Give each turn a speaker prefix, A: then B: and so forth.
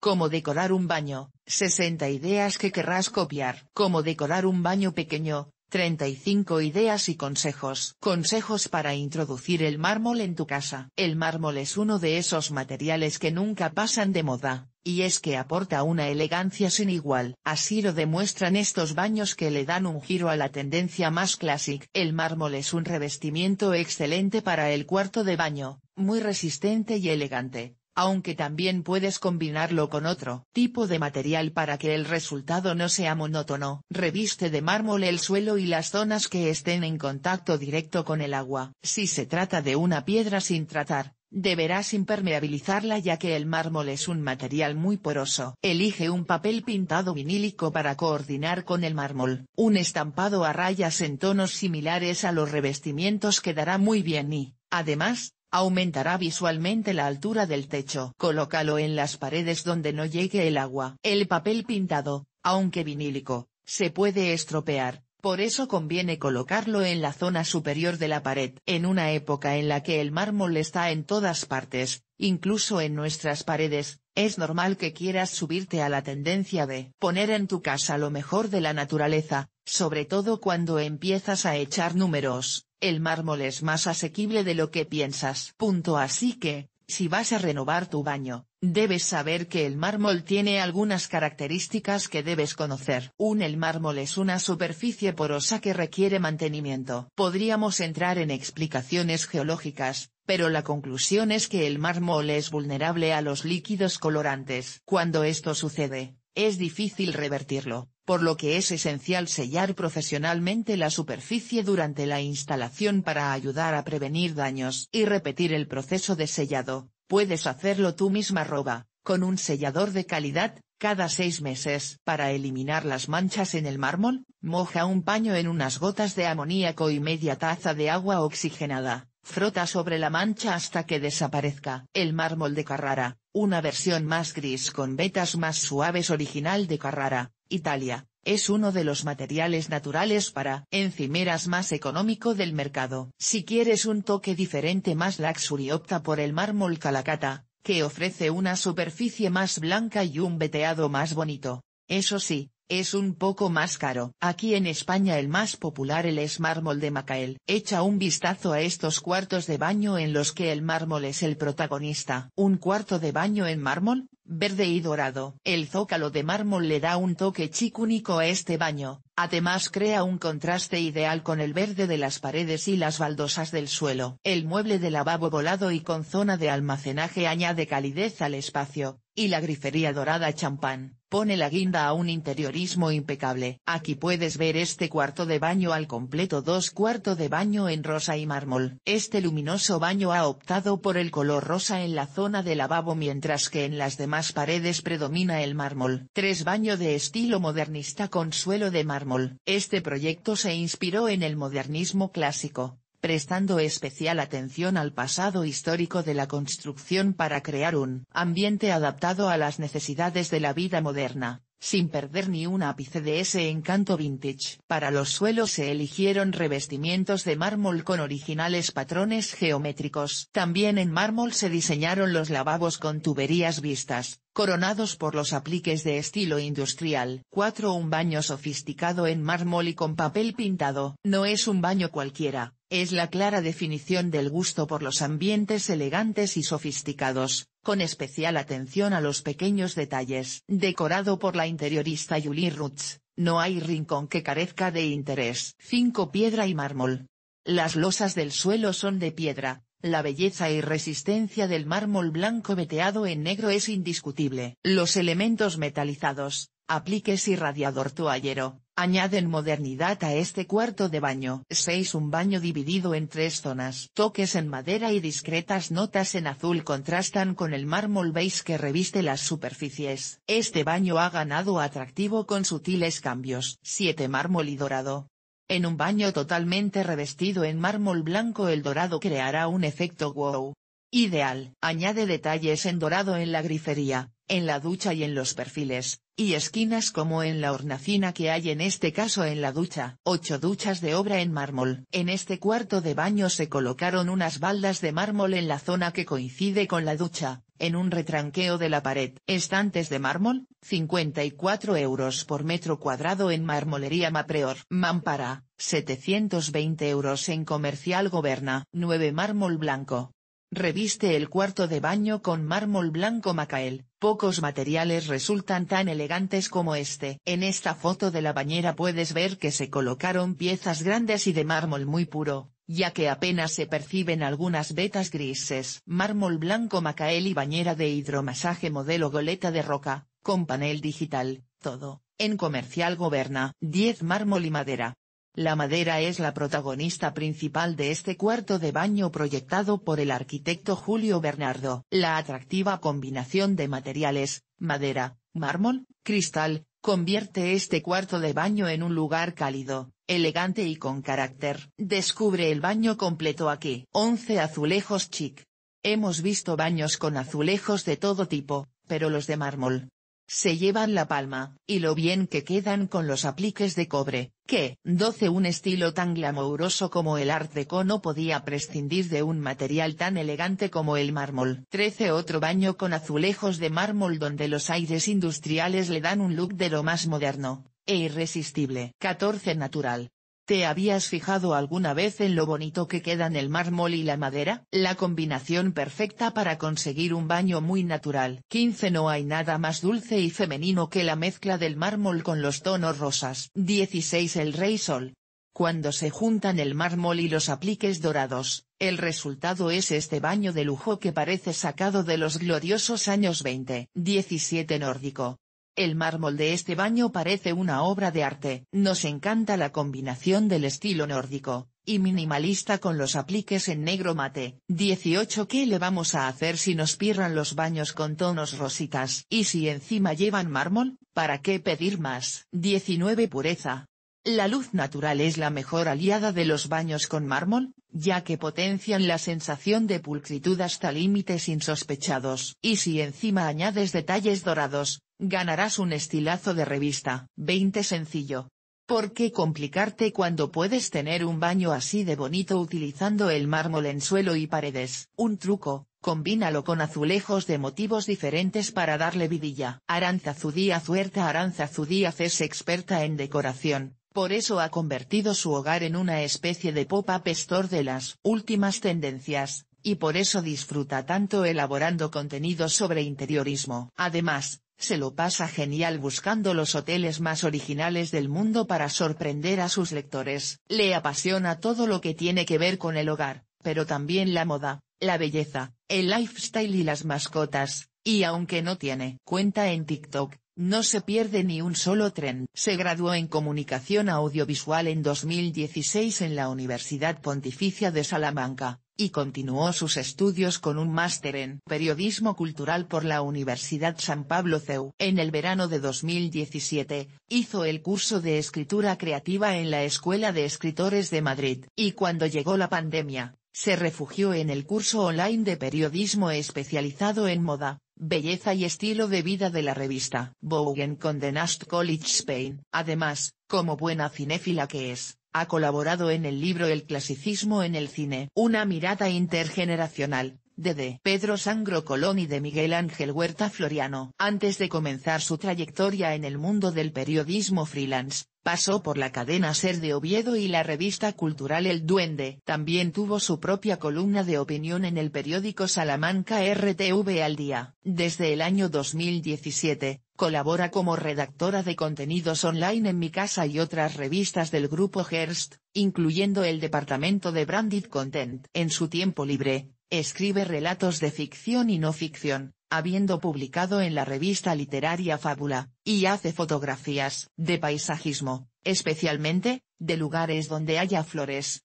A: Cómo decorar un baño, 60 ideas que querrás copiar. Cómo decorar un baño pequeño, 35 ideas y consejos. Consejos para introducir el mármol en tu casa. El mármol es uno de esos materiales que nunca pasan de moda, y es que aporta una elegancia sin igual. Así lo demuestran estos baños que le dan un giro a la tendencia más clásica. El mármol es un revestimiento excelente para el cuarto de baño, muy resistente y elegante aunque también puedes combinarlo con otro tipo de material para que el resultado no sea monótono. Reviste de mármol el suelo y las zonas que estén en contacto directo con el agua. Si se trata de una piedra sin tratar, deberás impermeabilizarla ya que el mármol es un material muy poroso. Elige un papel pintado vinílico para coordinar con el mármol. Un estampado a rayas en tonos similares a los revestimientos quedará muy bien y, además, Aumentará visualmente la altura del techo. Colócalo en las paredes donde no llegue el agua. El papel pintado, aunque vinílico, se puede estropear, por eso conviene colocarlo en la zona superior de la pared. En una época en la que el mármol está en todas partes, Incluso en nuestras paredes, es normal que quieras subirte a la tendencia de poner en tu casa lo mejor de la naturaleza, sobre todo cuando empiezas a echar números, el mármol es más asequible de lo que piensas. Punto así que, si vas a renovar tu baño, debes saber que el mármol tiene algunas características que debes conocer. Un el mármol es una superficie porosa que requiere mantenimiento. Podríamos entrar en explicaciones geológicas, pero la conclusión es que el mármol es vulnerable a los líquidos colorantes. Cuando esto sucede, es difícil revertirlo por lo que es esencial sellar profesionalmente la superficie durante la instalación para ayudar a prevenir daños y repetir el proceso de sellado, puedes hacerlo tú misma roba, con un sellador de calidad, cada seis meses. Para eliminar las manchas en el mármol, moja un paño en unas gotas de amoníaco y media taza de agua oxigenada, frota sobre la mancha hasta que desaparezca. El mármol de Carrara, una versión más gris con vetas más suaves original de Carrara, Italia, es uno de los materiales naturales para encimeras más económico del mercado. Si quieres un toque diferente más luxury opta por el mármol calacata, que ofrece una superficie más blanca y un veteado más bonito. Eso sí, es un poco más caro. Aquí en España el más popular el es mármol de Macael. Echa un vistazo a estos cuartos de baño en los que el mármol es el protagonista. Un cuarto de baño en mármol, verde y dorado. El zócalo de mármol le da un toque chic único a este baño, además crea un contraste ideal con el verde de las paredes y las baldosas del suelo. El mueble de lavabo volado y con zona de almacenaje añade calidez al espacio, y la grifería dorada champán pone la guinda a un interiorismo impecable. Aquí puedes ver este cuarto de baño al completo dos cuarto de baño en rosa y mármol. Este luminoso baño ha optado por el color rosa en la zona de lavabo mientras que en las demás paredes predomina el mármol. Tres baño de estilo modernista con suelo de mármol. Este proyecto se inspiró en el modernismo clásico, prestando especial atención al pasado histórico de la construcción para crear un ambiente adaptado a las necesidades de la vida moderna, sin perder ni un ápice de ese encanto vintage. Para los suelos se eligieron revestimientos de mármol con originales patrones geométricos. También en mármol se diseñaron los lavabos con tuberías vistas, coronados por los apliques de estilo industrial. 4. Un baño sofisticado en mármol y con papel pintado. No es un baño cualquiera, es la clara definición del gusto por los ambientes elegantes y sofisticados, con especial atención a los pequeños detalles. Decorado por la interiorista Julie Rutz, no hay rincón que carezca de interés. 5. Piedra y mármol. Las losas del suelo son de piedra, la belleza y resistencia del mármol blanco veteado en negro es indiscutible. Los elementos metalizados, apliques irradiador radiador toallero, añaden modernidad a este cuarto de baño. 6. Un baño dividido en tres zonas. Toques en madera y discretas notas en azul contrastan con el mármol beige que reviste las superficies. Este baño ha ganado atractivo con sutiles cambios. 7. Mármol y dorado. En un baño totalmente revestido en mármol blanco el dorado creará un efecto wow. Ideal. Añade detalles en dorado en la grifería, en la ducha y en los perfiles, y esquinas como en la hornacina que hay en este caso en la ducha. Ocho duchas de obra en mármol. En este cuarto de baño se colocaron unas baldas de mármol en la zona que coincide con la ducha, en un retranqueo de la pared. Estantes de mármol, 54 euros por metro cuadrado en Marmolería Mapreor. Mampara, 720 euros en Comercial Goberna. 9 mármol blanco, Reviste el cuarto de baño con mármol blanco macael, pocos materiales resultan tan elegantes como este. En esta foto de la bañera puedes ver que se colocaron piezas grandes y de mármol muy puro, ya que apenas se perciben algunas vetas grises. Mármol blanco macael y bañera de hidromasaje modelo goleta de roca, con panel digital, todo, en comercial goberna. 10 mármol y madera. La madera es la protagonista principal de este cuarto de baño proyectado por el arquitecto Julio Bernardo. La atractiva combinación de materiales, madera, mármol, cristal, convierte este cuarto de baño en un lugar cálido, elegante y con carácter. Descubre el baño completo aquí. 11 Azulejos Chic. Hemos visto baños con azulejos de todo tipo, pero los de mármol, se llevan la palma, y lo bien que quedan con los apliques de cobre, que, 12 Un estilo tan glamouroso como el Art Deco no podía prescindir de un material tan elegante como el mármol. 13 Otro baño con azulejos de mármol donde los aires industriales le dan un look de lo más moderno, e irresistible. 14 Natural, ¿Te habías fijado alguna vez en lo bonito que quedan el mármol y la madera? La combinación perfecta para conseguir un baño muy natural. 15 No hay nada más dulce y femenino que la mezcla del mármol con los tonos rosas. 16 El rey sol. Cuando se juntan el mármol y los apliques dorados, el resultado es este baño de lujo que parece sacado de los gloriosos años 20. 17 Nórdico. El mármol de este baño parece una obra de arte. Nos encanta la combinación del estilo nórdico, y minimalista con los apliques en negro mate. 18 ¿Qué le vamos a hacer si nos pirran los baños con tonos rositas? Y si encima llevan mármol, ¿para qué pedir más? 19 Pureza. La luz natural es la mejor aliada de los baños con mármol, ya que potencian la sensación de pulcritud hasta límites insospechados. Y si encima añades detalles dorados, Ganarás un estilazo de revista. 20 sencillo. ¿Por qué complicarte cuando puedes tener un baño así de bonito utilizando el mármol en suelo y paredes? Un truco, combínalo con azulejos de motivos diferentes para darle vidilla. Aranza Zudía Huerta Aranza Zudíaz es experta en decoración, por eso ha convertido su hogar en una especie de pop-up store de las últimas tendencias, y por eso disfruta tanto elaborando contenidos sobre interiorismo. Además, se lo pasa genial buscando los hoteles más originales del mundo para sorprender a sus lectores. Le apasiona todo lo que tiene que ver con el hogar, pero también la moda, la belleza, el lifestyle y las mascotas, y aunque no tiene cuenta en TikTok, no se pierde ni un solo tren. Se graduó en Comunicación Audiovisual en 2016 en la Universidad Pontificia de Salamanca, y continuó sus estudios con un máster en Periodismo Cultural por la Universidad San Pablo CEU. En el verano de 2017, hizo el curso de escritura creativa en la Escuela de Escritores de Madrid. Y cuando llegó la pandemia, se refugió en el curso online de periodismo especializado en moda, belleza y estilo de vida de la revista Vogue con The College Spain. Además, como buena cinéfila que es, ha colaborado en el libro El clasicismo en el cine. Una mirada intergeneracional, de Pedro Sangro Colón y de Miguel Ángel Huerta Floriano. Antes de comenzar su trayectoria en el mundo del periodismo freelance, Pasó por la cadena Ser de Oviedo y la revista cultural El Duende. También tuvo su propia columna de opinión en el periódico Salamanca RTV al día. Desde el año 2017, colabora como redactora de contenidos online en Mi Casa y otras revistas del grupo Hearst, incluyendo el departamento de Branded Content. En su tiempo libre, escribe relatos de ficción y no ficción, habiendo publicado en la revista literaria Fábula, y hace fotografías de paisajismo, especialmente, de lugares donde haya flores,